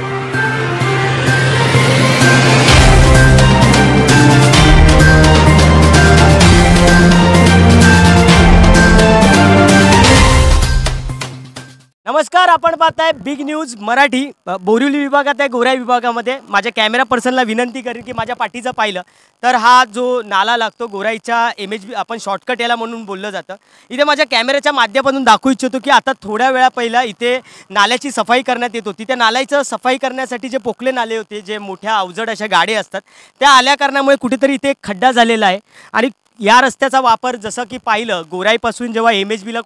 Bye. आपण पाहताय big news Marathi Borivali विभागात आहे गोराई विभागामध्ये माझ्या कॅमेरा पर्सनला विनंती करेन की माझ्या पाठीचं पाहिलं तर हा जो नाला लागतो गोराईच्या एम एच बी आपण शॉर्टकट याला म्हणून बोललं जातं इथे माझ्या कॅमेऱ्याच्या माध्यमातून दाखवू इच्छितो की आता थोड्या वेळा पहिला इथे नाल्याची सफाई करण्यात येत होती त्या नाल्याचं सफाई करण्यासाठी जे पोकले नाले होते जे मोठ्या अवजड अशा गाडे असतात त्या आल्या कारणामुळे कुठेतरी इथे खड्डा झालेला आहे आणि या रस्त्याचा वापर जसं की पाहिलं गोराईपासून जेव्हा एम एच बीला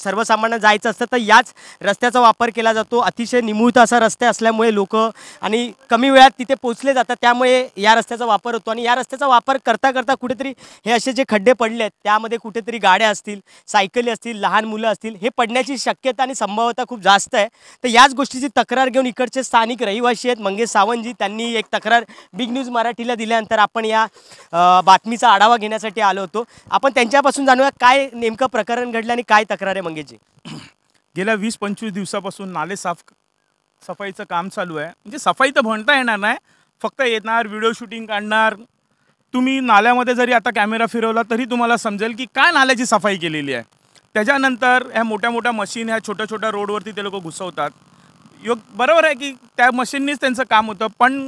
सर्वसामान्य जायचं असतं तर याच रस्त्याचा वापर केला जातो अतिशय निमूळत असा रस्ते असल्यामुळे लोक आणि कमी वेळात तिथे पोचले जातात त्यामुळे या रस्त्याचा वापर होतो आणि या रस्त्याचा वापर करता करता कुठेतरी हे असे जे खड्डे पडले आहेत त्यामध्ये कुठेतरी गाड्या असतील सायकली असतील लहान मुलं असतील हे पडण्याची शक्यता आणि संभाव्यता खूप जास्त आहे तर याच गोष्टीची तक्रार घेऊन इकडचे स्थानिक रहिवासी आहेत मंगेश सावंतजी त्यांनी एक तक्रार बिग न्यूज मराठीला दिल्यानंतर आपण या बातमीचा आढावा घेण्यासाठी आलो होतो आपण त्यांच्यापासून जाणूया काय नेमकं प्रकरण घडलं आणि काय तक्रार आहे मंगेशजी गेल्या वीस पंचवीस दिवसापासून नाले साफ सफाईचं काम चालू आहे म्हणजे सफाई तर म्हणता येणार नाही फक्त येणार व्हिडिओ शूटिंग काढणार तुम्ही नाल्यामध्ये जरी आता कॅमेरा फिरवला तरी तुम्हाला समजेल की काय नाल्याची सफाई केलेली आहे त्याच्यानंतर ह्या मोठ्या मोठ्या मशीन ह्या छोट्या छोट्या रोडवरती ते लोक घुसवतात योग बरोबर आहे की त्या मशीननीच त्यांचं काम होतं पण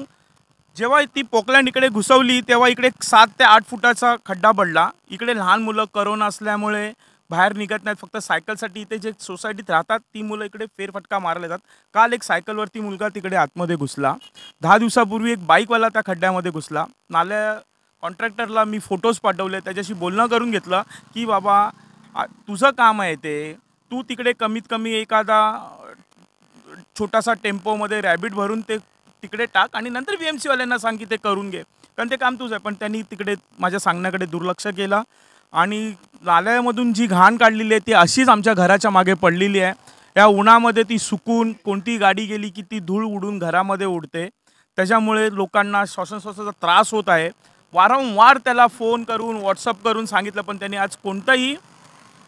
जेव्हा ती पोकलँड इकडे घुसवली तेव्हा इकडे सात ते आठ फुटाचा खड्डा पडला इकडे लहान मुलं करोना असल्यामुळे बाहेर निघत नाहीत फक्त सायकलसाठी इथे जे सोसायटीत राहतात ती मुलं इकडे फेरफटका मारले जातात काल एक सायकलवरती मुलगा तिकडे आतमध्ये घुसला दहा दिवसापूर्वी एक बाईकवाला त्या खड्ड्यामध्ये घुसला नाल्या कॉन्ट्रॅक्टरला मी फोटोज पाठवले त्याच्याशी बोलणं करून घेतलं की बाबा तुझं काम आहे ते तू तिकडे कमीत कमी एखादा छोटासा टेम्पोमध्ये रॅबिट भरून ते तिकडे टाक आणि नंतर बी एम सीवाल्यांना सांग की ते करून घे कारण ते काम तुझं आहे पण त्यांनी तिकडे माझ्या सांगण्याकडे दुर्लक्ष केला आणि नाल्यामधून जी घाण काढलेली आहे ती अशीच आमच्या घराच्या मागे पडलेली आहे या उन्हामध्ये ती सुकून कोणती गाडी गेली की ती धूळ उडून घरामध्ये उडते त्याच्यामुळे लोकांना श्वासनश्वासाचा त्रास होत आहे वारंवार त्याला फोन करून व्हॉट्सअप करून सांगितलं पण त्यांनी आज कोणतंही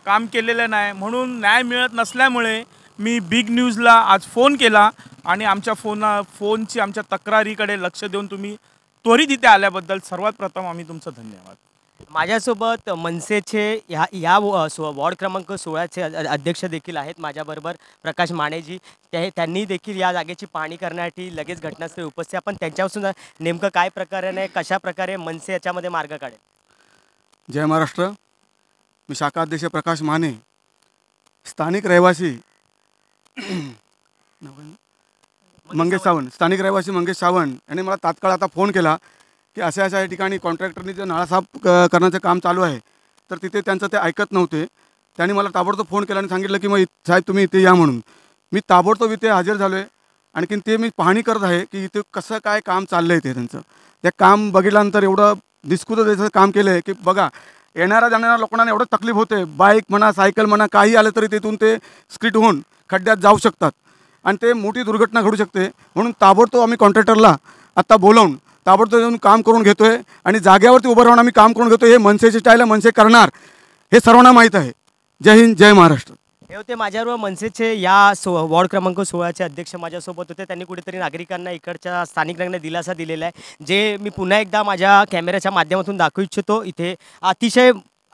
काम केलेलं नाही म्हणून न्याय मिळत नसल्यामुळे मी बिग न्यूजला आज फोन केला आणि आमच्या फोना फोनची आमच्या तक्रारीकडे लक्ष देऊन तुम्ही त्वरित इथे आल्याबद्दल सर्वात प्रथम आम्ही तुमचं धन्यवाद माझ्यासोबत मनसेचे ह्या ह्या सो वॉर्ड क्रमांक सोळाचे अध्यक्ष देखील आहेत माझ्याबरोबर प्रकाश मानेजी ते त्यांनी देखील या जागेची पाहणी करण्यासाठी लगेच घटनास्थळी उपस्थित आपण त्यांच्यापासून नेमकं काय नाही कशा प्रकारे मनसे याच्यामध्ये मार्ग काढेल जय महाराष्ट्र मी शाखा अध्यक्ष प्रकाश माने स्थानिक रहिवासी मंगेश सावंत स्थानिक रहिवासी मंगेश सावंत यांनी मला तात्काळ आता फोन केला की अशा अशा या ठिकाणी कॉन्ट्रॅक्टरनी जे नाळा साफ करण्याचं काम चालू आहे तर तिथे त्यांचं ते ऐकत नव्हते त्यांनी मला ताबडतोब फोन केला आणि सांगितलं की मग साहेब तुम्ही इथे या म्हणून मी ताबडतोब इथे हजर झालो आहे आणखीन ते मी पाहणी करत आहे की इथे कसं काय काम चाललं आहे ते त्यांचं ते काम बघितल्यानंतर एवढं दिसकुदं त्याचं काम केलं आहे की बघा येणाऱ्या जाणाऱ्या लोकांना एवढं तकलीफ होते बाईक म्हणा सायकल म्हणा काही आलं तरी तिथून ते स्क्रीट होऊन खड्ड्यात जाऊ शकतात आणि ते मोठी दुर्घटना घडू शकते म्हणून ताबडतोब आम्ही कॉन्ट्रॅक्टरला आत्ता बोलावून ताबडतोब येऊन काम करून घेतो आहे आणि जागेवरती उभं राहून आम्ही काम करून घेतो हे मनसेचे टायला मनसे करणार हे सर्वांना माहीत आहे जय हिंद जय महाराष्ट्र हे होते माझ्यावर मनसेचे या सो वॉर्ड क्रमांक सोळाचे अध्यक्ष माझ्यासोबत होते त्यांनी कुठेतरी नागरिकांना इकडच्या स्थानिक स्थानिकांना दिलासा दिलेला आहे जे मी पुन्हा एकदा माझ्या कॅमेऱ्याच्या माध्यमातून दाखवू इच्छितो इथे अतिशय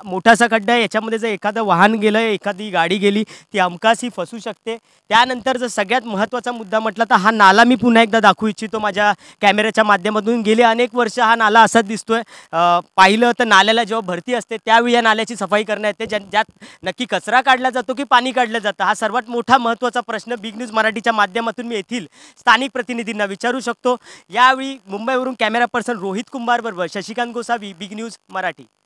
मोठासा खड्डा आहे याच्यामध्ये जर एखादं वाहन गेलं एखादी गाडी गेली ती अमकास ही फसू शकते त्यानंतर जर सगळ्यात महत्त्वाचा मुद्दा म्हटला तर हा नाला मी पुन्हा एकदा दाखवू इच्छितो माझ्या कॅमेऱ्याच्या माध्यमातून गेले अनेक वर्ष हा नाला असाच दिसतो आहे पाहिलं तर नाल्याला जेव्हा भरती असते त्यावेळी या नाल्याची सफाई करण्यात येते ज्या ज्यात नक्की कचरा काढला जातो की पाणी काढलं जातं हा सर्वात मोठा महत्त्वाचा प्रश्न बिग न्यूज मराठीच्या माध्यमातून मी येथील स्थानिक प्रतिनिधींना विचारू शकतो यावेळी मुंबईवरून कॅमेरा पर्सन रोहित कुंभारबरोबर शशिकांत गोसावी बिग न्यूज मराठी